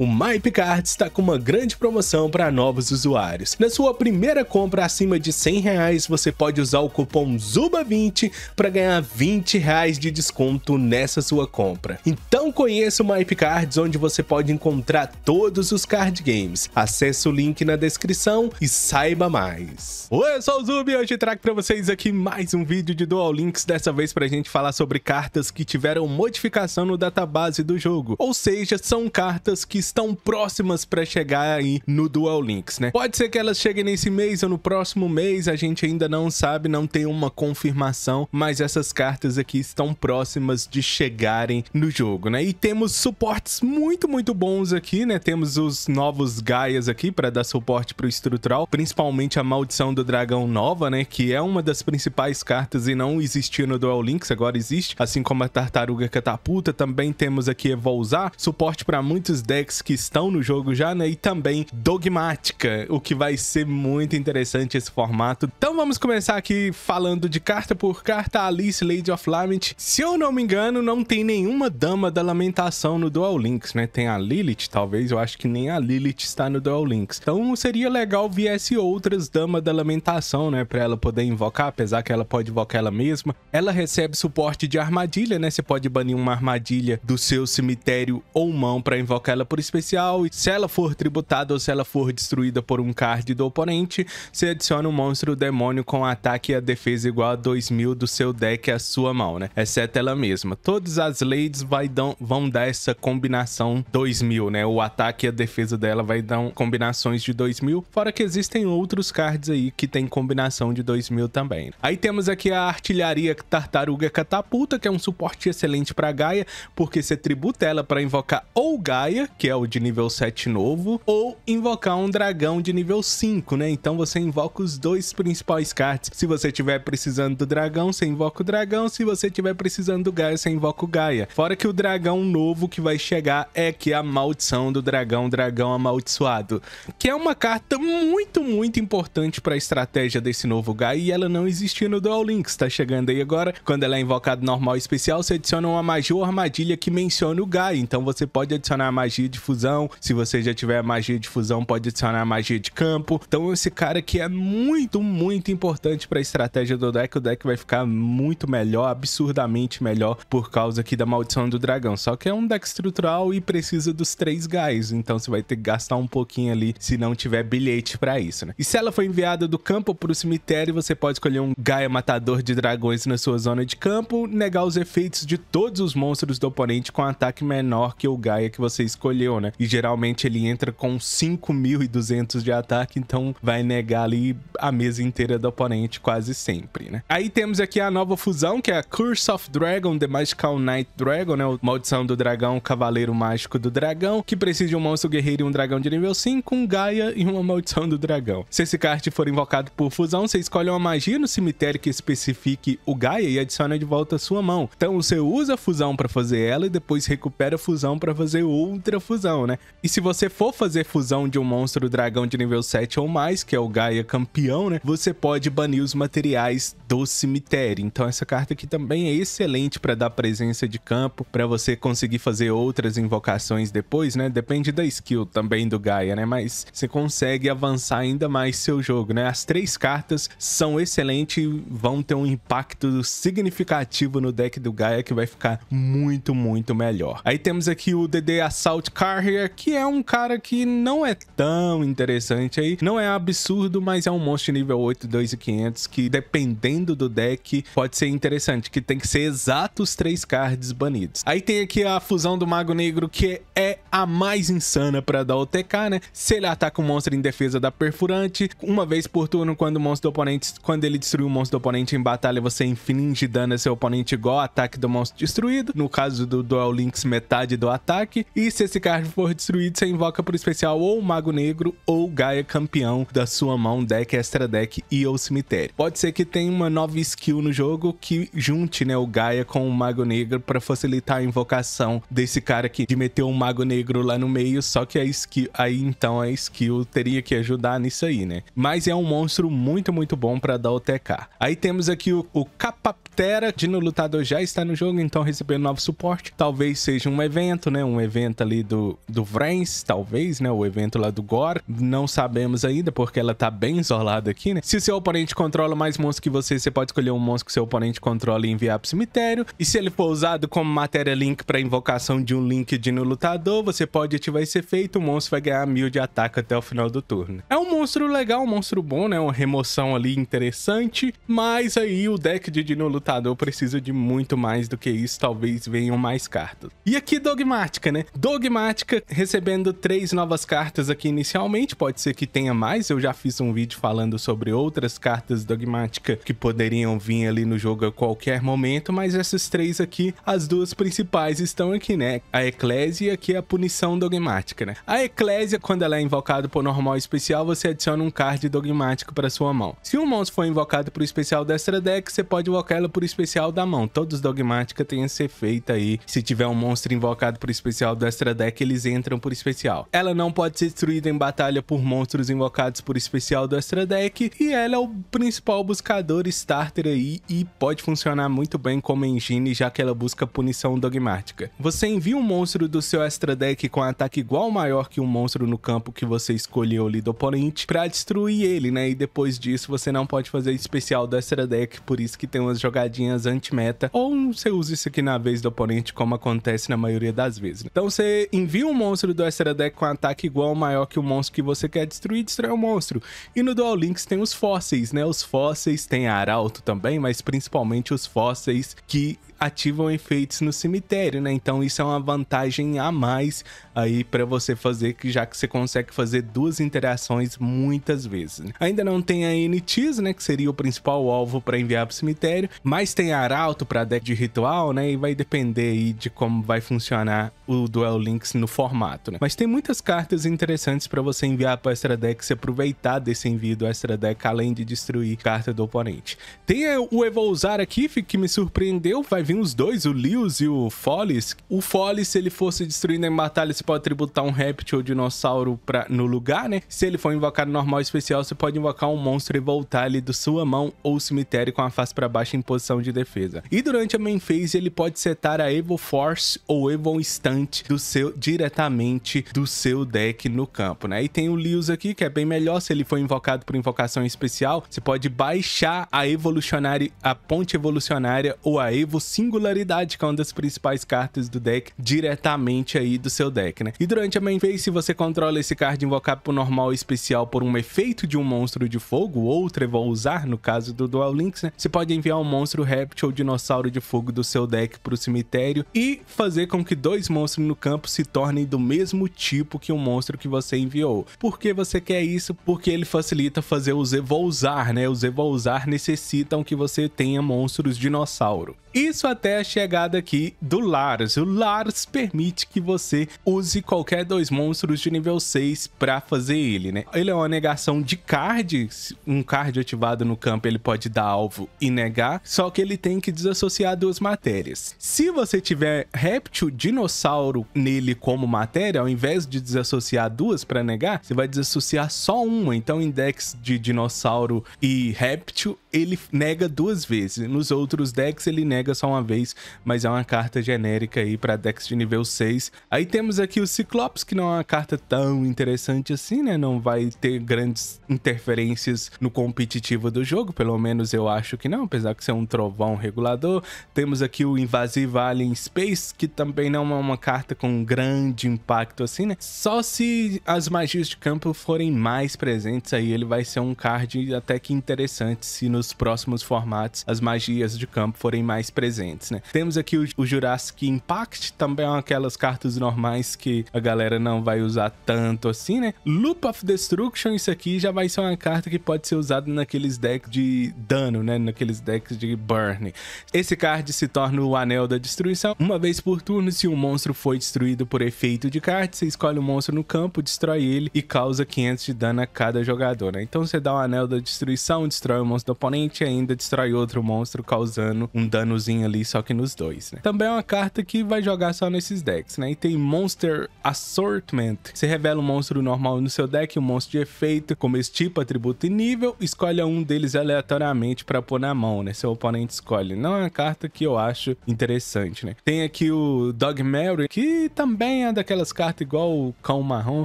O MyPicard está com uma grande promoção para novos usuários. Na sua primeira compra acima de 100 reais, você pode usar o cupom ZUBA20 para ganhar 20 reais de desconto nessa sua compra. Então conheça o MyPicards, onde você pode encontrar todos os card games. Acesse o link na descrição e saiba mais. Oi, eu sou o Zubi e hoje trago para vocês aqui mais um vídeo de Dual Links, dessa vez para a gente falar sobre cartas que tiveram modificação no database do jogo. Ou seja, são cartas que estão próximas para chegar aí no Dual Links, né? Pode ser que elas cheguem nesse mês ou no próximo mês, a gente ainda não sabe, não tem uma confirmação, mas essas cartas aqui estão próximas de chegarem no jogo, né? E temos suportes muito, muito bons aqui, né? Temos os novos Gaias aqui para dar suporte pro estrutural, principalmente a Maldição do Dragão Nova, né? Que é uma das principais cartas e não existia no Dual Links, agora existe, assim como a Tartaruga Catapulta. Também temos aqui Evolzar, suporte para muitos decks que estão no jogo já, né? E também dogmática, o que vai ser muito interessante esse formato. Então vamos começar aqui falando de carta por carta, Alice Lady of Lament. Se eu não me engano, não tem nenhuma Dama da Lamentação no Dual Links, né? Tem a Lilith, talvez, eu acho que nem a Lilith está no Dual Links. Então seria legal viesse outras Dama da Lamentação, né? Pra ela poder invocar, apesar que ela pode invocar ela mesma. Ela recebe suporte de armadilha, né? Você pode banir uma armadilha do seu cemitério ou mão para invocar ela por especial. E se ela for tributada ou se ela for destruída por um card do oponente, você adiciona um monstro demônio com ataque e a defesa igual a 2000 do seu deck à sua mão, né? Exceto ela mesma. Todas as Lades vai dão, vão dar essa combinação 2000, né? O ataque e a defesa dela vai dar combinações de 2000, fora que existem outros cards aí que tem combinação de 2000 também. Aí temos aqui a Artilharia Tartaruga Catapulta, que é um suporte excelente para Gaia, porque você tributa ela para invocar ou Gaia, que é de nível 7 novo, ou invocar um dragão de nível 5, né? Então você invoca os dois principais cards. Se você tiver precisando do dragão, você invoca o dragão. Se você tiver precisando do Gaia, você invoca o Gaia. Fora que o dragão novo que vai chegar é que é a maldição do dragão, dragão amaldiçoado, que é uma carta muito, muito importante para a estratégia desse novo Gaia e ela não existia no Duel Links, tá chegando aí agora. Quando ela é invocada normal e especial, você adiciona uma magia ou armadilha que menciona o Gaia, então você pode adicionar a magia de de fusão. Se você já tiver magia de fusão, pode adicionar magia de campo. Então esse cara aqui é muito, muito importante para a estratégia do deck. O deck vai ficar muito melhor, absurdamente melhor, por causa aqui da Maldição do Dragão. Só que é um deck estrutural e precisa dos três gás. então você vai ter que gastar um pouquinho ali se não tiver bilhete para isso, né? E se ela for enviada do campo para o cemitério, você pode escolher um Gaia Matador de Dragões na sua zona de campo, negar os efeitos de todos os monstros do oponente com um ataque menor que o Gaia que você escolheu né? E geralmente ele entra com 5.200 de ataque, então vai negar ali a mesa inteira do oponente quase sempre, né? Aí temos aqui a nova fusão, que é a Curse of Dragon, The Magical Knight Dragon, né? O Maldição do Dragão, Cavaleiro Mágico do Dragão, que precisa de um monstro guerreiro e um dragão de nível 5, um Gaia e uma Maldição do Dragão. Se esse card for invocado por fusão, você escolhe uma magia no cemitério que especifique o Gaia e adiciona de volta à sua mão. Então você usa a fusão para fazer ela e depois recupera a fusão para fazer outra fusão fusão, né? E se você for fazer fusão de um monstro dragão de nível 7 ou mais, que é o Gaia campeão, né? Você pode banir os materiais do cemitério. Então essa carta aqui também é excelente para dar presença de campo, para você conseguir fazer outras invocações depois, né? Depende da skill também do Gaia, né? Mas você consegue avançar ainda mais seu jogo, né? As três cartas são excelentes e vão ter um impacto significativo no deck do Gaia que vai ficar muito, muito melhor. Aí temos aqui o DD Assault Card que é um cara que não é tão interessante aí. Não é absurdo, mas é um monstro nível 8, 2500, que dependendo do deck pode ser interessante, que tem que ser exatos três cards banidos. Aí tem aqui a fusão do Mago Negro, que é a mais insana para dar OTK, né? Se ele ataca o um monstro em defesa da perfurante, uma vez por turno, quando o monstro do oponente, quando ele destruir o monstro do oponente em batalha, você inflige dano a seu oponente igual ao ataque do monstro destruído. No caso do Duel Links, metade do ataque. E se esse card for destruído, você invoca pro especial ou o Mago Negro ou Gaia Campeão da sua mão, deck, extra deck e ou cemitério. Pode ser que tenha uma nova skill no jogo que junte, né, o Gaia com o Mago Negro para facilitar a invocação desse cara aqui, de meter o um Mago Negro negro lá no meio, só que a skill, aí então a skill teria que ajudar nisso aí, né? Mas é um monstro muito, muito bom para dar o TK. Aí temos aqui o, o Capaptera, Dino Lutador já está no jogo, então recebendo novo suporte. Talvez seja um evento, né? Um evento ali do, do Vrens, talvez, né? O evento lá do Gore. Não sabemos ainda, porque ela tá bem isolada aqui, né? Se seu oponente controla mais monstros que você, você pode escolher um monstro que seu oponente controla e enviar pro cemitério. E se ele for usado como matéria link para invocação de um link de no lutador, você pode ativar esse efeito, o monstro vai ganhar mil de ataque até o final do turno. É um monstro legal, um monstro bom, né? Uma remoção ali interessante, mas aí o deck de Dino Lutador precisa de muito mais do que isso, talvez venham mais cartas. E aqui Dogmática, né? Dogmática recebendo três novas cartas aqui inicialmente, pode ser que tenha mais, eu já fiz um vídeo falando sobre outras cartas Dogmática que poderiam vir ali no jogo a qualquer momento, mas essas três aqui, as duas principais estão aqui, né? A Eclésia, que é a punição dogmática, né? A Eclésia, quando ela é invocada por normal especial, você adiciona um card dogmático para sua mão. Se um monstro for invocado por especial da extra deck, você pode invocá ela por especial da mão. Todos dogmática a ser feita aí. Se tiver um monstro invocado por especial do extra deck, eles entram por especial. Ela não pode ser destruída em batalha por monstros invocados por especial do extra deck e ela é o principal buscador starter aí e pode funcionar muito bem como engine, já que ela busca punição dogmática. Você envia um monstro do seu extra deck deck é com ataque igual ou maior que um monstro no campo que você escolheu ali do oponente para destruir ele, né? E depois disso você não pode fazer especial do extra deck, por isso que tem umas jogadinhas anti-meta. Ou você usa isso aqui na vez do oponente, como acontece na maioria das vezes. Né? Então você envia um monstro do extra deck com ataque igual ou maior que o um monstro que você quer destruir, destrói o monstro. E no Dual Links tem os fósseis, né? Os fósseis tem arauto também, mas principalmente os fósseis que ativam efeitos no cemitério, né? Então isso é uma vantagem a mais aí para você fazer, que já que você consegue fazer duas interações muitas vezes. Né? Ainda não tem a NTs, né, que seria o principal alvo para enviar para o cemitério, mas tem arauto para deck de ritual, né, e vai depender aí de como vai funcionar o Duel Links no formato, né? Mas tem muitas cartas interessantes para você enviar para extra deck, se aproveitar desse envio do extra deck além de destruir carta do oponente. Tem é, o Evolzar aqui que me surpreendeu, vai vir os dois, o Lewis e o Follis. O Follis, se ele fosse destruindo a batalha, você pode tributar um réptil ou dinossauro pra, no lugar, né? Se ele for invocado normal especial, você pode invocar um monstro e voltar ele do sua mão ou cemitério com a face para baixo em posição de defesa. E durante a main phase, ele pode setar a Evo Force ou Evo Instant do seu, diretamente do seu deck no campo, né? E tem o Lius aqui, que é bem melhor. Se ele for invocado por invocação especial, você pode baixar a evolucionária, a ponte evolucionária ou a Evo Singularidade, que é uma das principais cartas do deck, diretamente aí do do seu deck, né? E durante a main phase você controla esse card invocado por normal especial por um efeito de um monstro de fogo, ou trevousar no caso do Dual Links, né? Você pode enviar um monstro réptil ou dinossauro de fogo do seu deck para o cemitério e fazer com que dois monstros no campo se tornem do mesmo tipo que o um monstro que você enviou. Por que você quer isso? Porque ele facilita fazer os evousar, né? Os evousar necessitam que você tenha monstros dinossauro. Isso até a chegada aqui do Lars. O Lars permite que você use qualquer dois monstros de nível 6 para fazer ele, né? Ele é uma negação de card, Um card ativado no campo ele pode dar alvo e negar, só que ele tem que desassociar duas matérias. Se você tiver réptil, dinossauro nele como matéria, ao invés de desassociar duas para negar, você vai desassociar só uma. Então, index de dinossauro e réptil, ele nega duas vezes. Nos outros decks, ele nega nega só uma vez, mas é uma carta genérica aí para decks de nível 6. Aí temos aqui o Ciclops, que não é uma carta tão interessante assim, né? Não vai ter grandes interferências no competitivo do jogo, pelo menos eu acho que não, apesar de ser um trovão regulador. Temos aqui o Invasive Alien Space, que também não é uma carta com grande impacto assim, né? Só se as magias de campo forem mais presentes aí, ele vai ser um card até que interessante se nos próximos formatos as magias de campo forem mais presentes, né? Temos aqui o, o Jurassic Impact, também é aquelas cartas normais que a galera não vai usar tanto assim, né? Loop of Destruction, isso aqui já vai ser uma carta que pode ser usada naqueles decks de dano, né? Naqueles decks de burn. Esse card se torna o Anel da Destruição. Uma vez por turno, se um monstro foi destruído por efeito de card, você escolhe o um monstro no campo, destrói ele e causa 500 de dano a cada jogador, né? Então você dá o Anel da Destruição, destrói o monstro do oponente e ainda destrói outro monstro, causando um dano ali, só que nos dois, né? Também é uma carta que vai jogar só nesses decks, né? E tem Monster Assortment. Você revela um monstro normal no seu deck, um monstro de efeito, como esse tipo, atributo e nível, escolha um deles aleatoriamente para pôr na mão, né? Seu oponente escolhe. Não é uma carta que eu acho interessante, né? Tem aqui o Dog Mary, que também é daquelas cartas igual o Cão Marrom,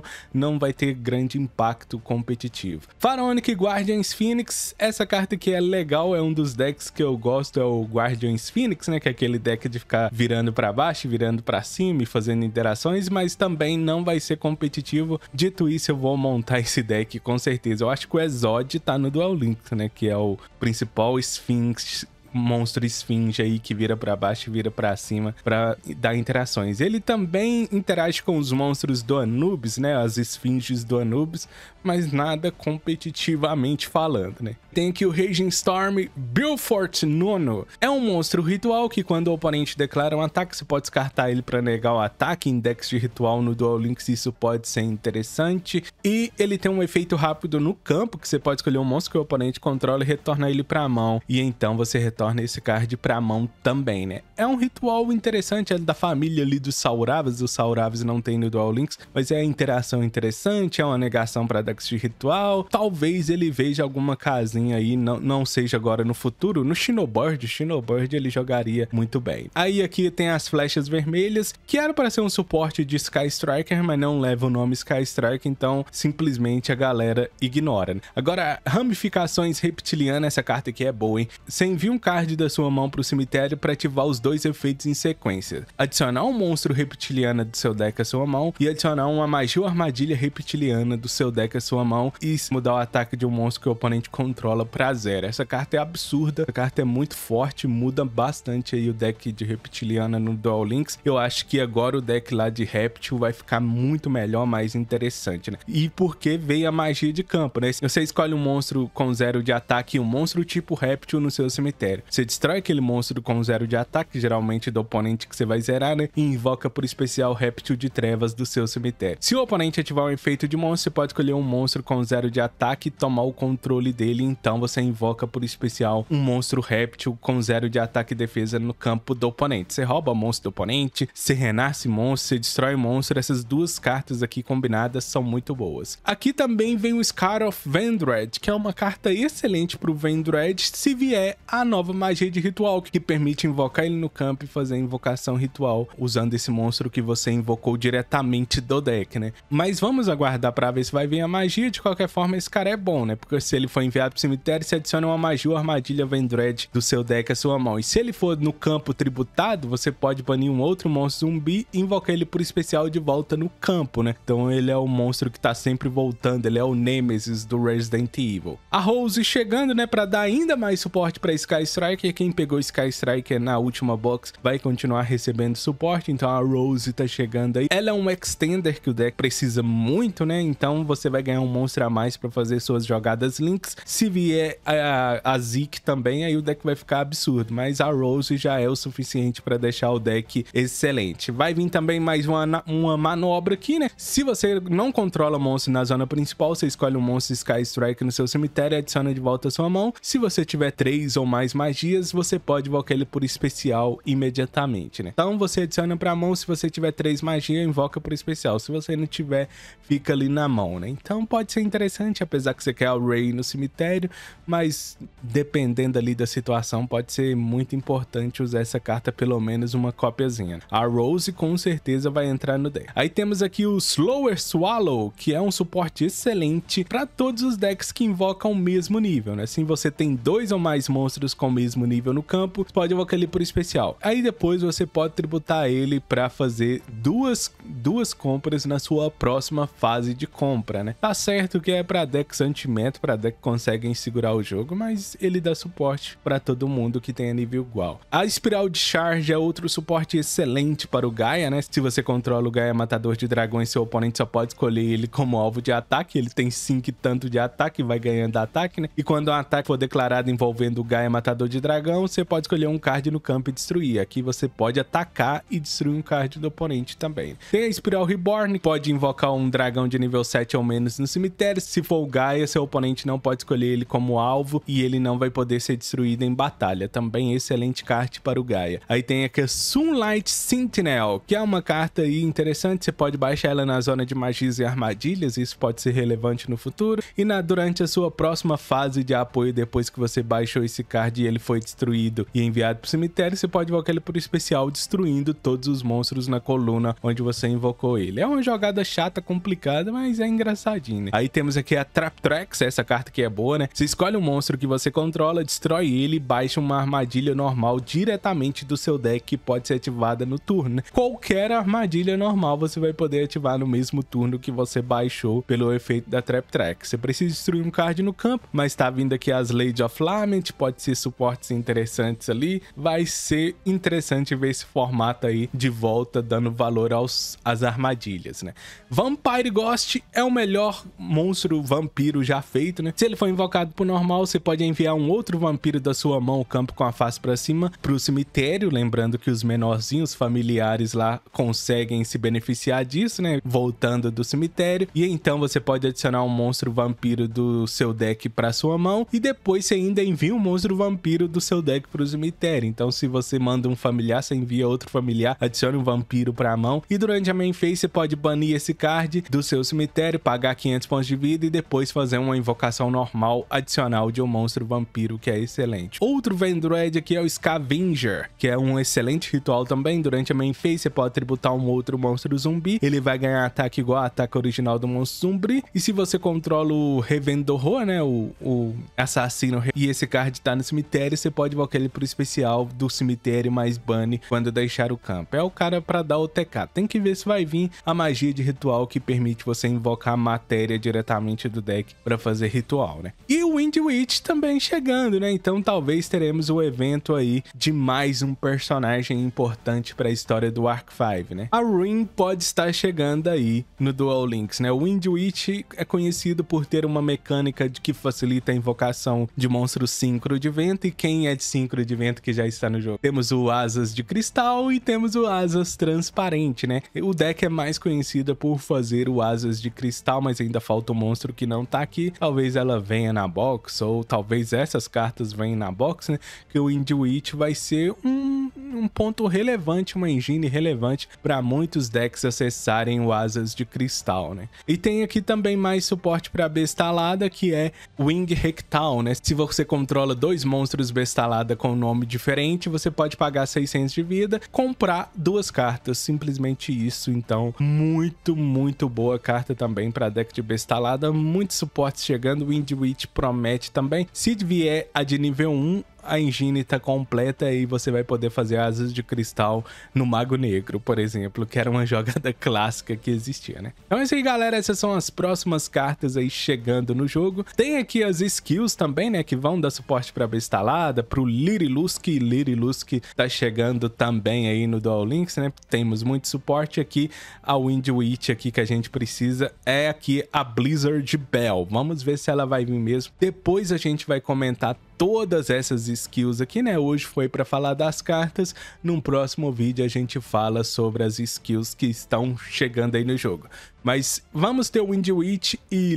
não vai ter grande impacto competitivo. Pharaonic Guardians Phoenix, essa carta que é legal, é um dos decks que eu gosto, é o Guardians Phoenix né? Que é aquele deck de ficar virando para baixo, virando para cima e fazendo interações, mas também não vai ser competitivo. Dito isso, eu vou montar esse deck com certeza. Eu acho que o Exod tá no Dual Link, né? Que é o principal Sphinx monstro esfinge aí que vira para baixo e vira para cima para dar interações. Ele também interage com os monstros do Anubis, né? As esfinges do Anubis, mas nada competitivamente falando, né? Tem aqui o Raging Storm Beaufort Nono. É um monstro ritual que quando o oponente declara um ataque, você pode descartar ele para negar o ataque, index de ritual no Dual Links, isso pode ser interessante. E ele tem um efeito rápido no campo, que você pode escolher um monstro que o oponente controla e retornar ele para a mão. E então você retorna retorna esse card pra mão também, né? É um ritual interessante, é da família ali dos Sauravas, os Sauravas não tem no Dual Links, mas é a interação interessante, é uma negação para decks de ritual. Talvez ele veja alguma casinha aí, não, não seja agora no futuro, no Shinoboard, Shinoboard ele jogaria muito bem. Aí aqui tem as flechas vermelhas, que era para ser um suporte de Sky Striker, mas não leva o nome Sky Striker, então simplesmente a galera ignora. Né? Agora, ramificações reptilianas, essa carta aqui é boa, hein? Você envia um card card da sua mão para o cemitério para ativar os dois efeitos em sequência. Adicionar um monstro reptiliano do seu deck à sua mão e adicionar uma magia ou armadilha reptiliana do seu deck à sua mão e mudar o ataque de um monstro que o oponente controla para zero. Essa carta é absurda, essa carta é muito forte, muda bastante aí o deck de reptiliana no Dual Links. Eu acho que agora o deck lá de Reptil vai ficar muito melhor, mais interessante, né? E porque veio a magia de campo, né? Você escolhe um monstro com zero de ataque e um monstro tipo Reptil no seu cemitério. Você destrói aquele monstro com zero de ataque, geralmente do oponente que você vai zerar, né? E invoca por especial Réptil de Trevas do seu cemitério. Se o oponente ativar um efeito de monstro, você pode escolher um monstro com zero de ataque e tomar o controle dele. Então você invoca por especial um monstro réptil com zero de ataque e defesa no campo do oponente. Você rouba monstro do oponente, você renasce monstro, você destrói monstro. Essas duas cartas aqui combinadas são muito boas. Aqui também vem o Scar of Vendred, que é uma carta excelente para o Vendred se vier a nova nova magia de ritual, que permite invocar ele no campo e fazer a invocação ritual usando esse monstro que você invocou diretamente do deck, né? Mas vamos aguardar para ver se vai vir a magia. De qualquer forma, esse cara é bom, né? Porque se ele for enviado pro cemitério, se adiciona uma magia ou armadilha Vendred do seu deck à sua mão. E se ele for no campo tributado, você pode banir um outro monstro zumbi e invocar ele por especial de volta no campo, né? Então ele é o monstro que tá sempre voltando, ele é o Nemesis do Resident Evil. A Rose chegando, né, para dar ainda mais suporte para Sky Striker. Quem pegou Sky Striker na última box vai continuar recebendo suporte, então a Rose tá chegando aí. Ela é um extender que o deck precisa muito, né? Então você vai ganhar um monstro a mais para fazer suas jogadas links. Se vier a, a, a Zeke também, aí o deck vai ficar absurdo, mas a Rose já é o suficiente para deixar o deck excelente. Vai vir também mais uma, uma manobra aqui, né? Se você não controla monstro na zona principal, você escolhe um monstro Sky Strike no seu cemitério e adiciona de volta à sua mão. Se você tiver três ou mais magias, você pode invocar ele por especial imediatamente, né? Então você adiciona a mão, se você tiver três magias, invoca por especial. Se você não tiver, fica ali na mão, né? Então pode ser interessante, apesar que você quer o Ray no cemitério, mas dependendo ali da situação, pode ser muito importante usar essa carta, pelo menos uma cópiazinha. A Rose com certeza vai entrar no deck. Aí temos aqui o Slower Swallow, que é um suporte excelente para todos os decks que invocam o mesmo nível, né? Se assim, você tem dois ou mais monstros com mesmo nível no campo, você pode invocar ele por especial. Aí depois você pode tributar ele para fazer duas, duas compras na sua próxima fase de compra, né? Tá certo que é para decks sentimento, para deck que conseguem segurar o jogo, mas ele dá suporte para todo mundo que tenha nível igual. A Espiral de Charge é outro suporte excelente para o Gaia, né? Se você controla o Gaia Matador de Dragões, seu oponente só pode escolher ele como alvo de ataque, ele tem 5 tanto de ataque, vai ganhando ataque, né? E quando um ataque for declarado envolvendo o Gaia Matador de Dragão, você pode escolher um card no campo e destruir. Aqui você pode atacar e destruir um card do oponente também. Tem a Espiral Reborn, pode invocar um dragão de nível 7 ou menos no cemitério. Se for o Gaia, seu oponente não pode escolher ele como alvo e ele não vai poder ser destruído em batalha. Também excelente card para o Gaia. Aí tem aqui a Sunlight Sentinel, que é uma carta aí interessante. Você pode baixar ela na zona de magias e armadilhas, isso pode ser relevante no futuro. E na, durante a sua próxima fase de apoio, depois que você baixou esse card e ele ele foi destruído e enviado para o cemitério, você pode invocar ele por especial, destruindo todos os monstros na coluna onde você invocou ele. É uma jogada chata, complicada, mas é engraçadinha. Né? Aí temos aqui a Trap Tracks, essa carta que é boa, né? Você escolhe um monstro que você controla, destrói ele e baixa uma armadilha normal diretamente do seu deck que pode ser ativada no turno. Né? Qualquer armadilha normal você vai poder ativar no mesmo turno que você baixou pelo efeito da Trap Tracks. Você precisa destruir um card no campo, mas tá vindo aqui as Lady of Lament, pode ser suporte cortes interessantes ali. Vai ser interessante ver esse formato aí de volta, dando valor aos, às armadilhas, né? Vampire Ghost é o melhor monstro vampiro já feito, né? Se ele for invocado por normal, você pode enviar um outro vampiro da sua mão ao campo com a face para cima pro cemitério, lembrando que os menorzinhos familiares lá conseguem se beneficiar disso, né? Voltando do cemitério. E então você pode adicionar um monstro vampiro do seu deck para sua mão e depois você ainda envia um monstro vampiro vampiro do seu deck pro cemitério. Então, se você manda um familiar, você envia outro familiar, adicione um vampiro pra mão. E durante a main phase, você pode banir esse card do seu cemitério, pagar 500 pontos de vida e depois fazer uma invocação normal adicional de um monstro vampiro, que é excelente. Outro Vendred aqui é o Scavenger, que é um excelente ritual também. Durante a main phase, você pode tributar um outro monstro zumbi. Ele vai ganhar ataque igual ao ataque original do monstro zumbi. E se você controla o Revendorro, né, o, o assassino, e esse card tá no cemitério, cemitério, você pode invocar ele pro especial do cemitério mais Bunny quando deixar o campo. É o cara para dar o TK. Tem que ver se vai vir a magia de ritual que permite você invocar matéria diretamente do deck para fazer ritual, né? E o Wind Witch também chegando, né? Então talvez teremos o evento aí de mais um personagem importante para a história do Arc 5, né? A Ruin pode estar chegando aí no Dual Links, né? O Wind Witch é conhecido por ter uma mecânica de que facilita a invocação de monstros síncro de vento e quem é de sincro de vento que já está no jogo. Temos o Asas de Cristal e temos o Asas Transparente, né? O deck é mais conhecido por fazer o Asas de Cristal, mas ainda falta um monstro que não tá aqui. Talvez ela venha na box, ou talvez essas cartas venham na box, né? Que o Induit vai ser um, um ponto relevante, uma engine relevante para muitos decks acessarem o Asas de Cristal, né? E tem aqui também mais suporte para bestalada, que é Wing Rectal, né? Se você controla dois monstros monstros bestalada com nome diferente, você pode pagar 600 de vida, comprar duas cartas, simplesmente isso. Então, muito, muito boa carta também para deck de bestalada, muito suporte chegando, Wind Witch promete também. Se vier a de nível 1, a engine tá completa e você vai poder fazer asas de cristal no Mago Negro, por exemplo, que era uma jogada clássica que existia, né? Então é isso aí, galera. Essas são as próximas cartas aí chegando no jogo. Tem aqui as skills também, né? Que vão dar suporte pra bestalada, pro Lirilusk. Lirilusk tá chegando também aí no Dual Links, né? Temos muito suporte aqui. A Wind Witch aqui que a gente precisa é aqui a Blizzard Bell. Vamos ver se ela vai vir mesmo. Depois a gente vai comentar todas essas skills aqui, né? Hoje foi para falar das cartas. Num próximo vídeo a gente fala sobre as skills que estão chegando aí no jogo. Mas vamos ter o Wind Witch e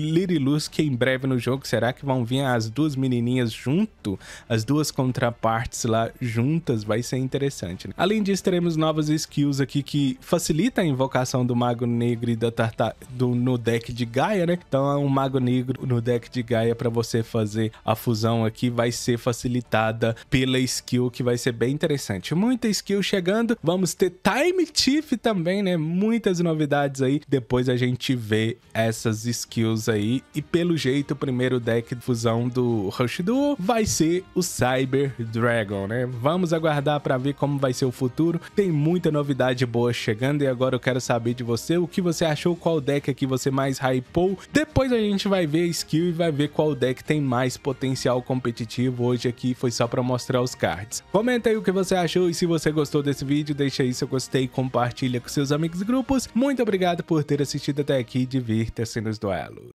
que em breve no jogo. Será que vão vir as duas menininhas junto? As duas contrapartes lá juntas? Vai ser interessante. Né? Além disso, teremos novas skills aqui que facilita a invocação do Mago Negro e da Tartar... do... no deck de Gaia, né? Então é um Mago Negro no deck de Gaia para você fazer a fusão aqui. Vai vai ser facilitada pela skill, que vai ser bem interessante. Muita skill chegando, vamos ter Time tiff também, né? Muitas novidades aí. Depois a gente vê essas skills aí. E pelo jeito, o primeiro deck de fusão do Rush Duo vai ser o Cyber Dragon, né? Vamos aguardar para ver como vai ser o futuro. Tem muita novidade boa chegando e agora eu quero saber de você o que você achou, qual deck aqui é você mais hypou. Depois a gente vai ver a skill e vai ver qual deck tem mais potencial competitivo hoje aqui foi só para mostrar os cards. Comenta aí o que você achou e se você gostou desse vídeo, deixa aí seu gostei, compartilha com seus amigos e grupos. Muito obrigado por ter assistido até aqui, divirta-se nos duelos.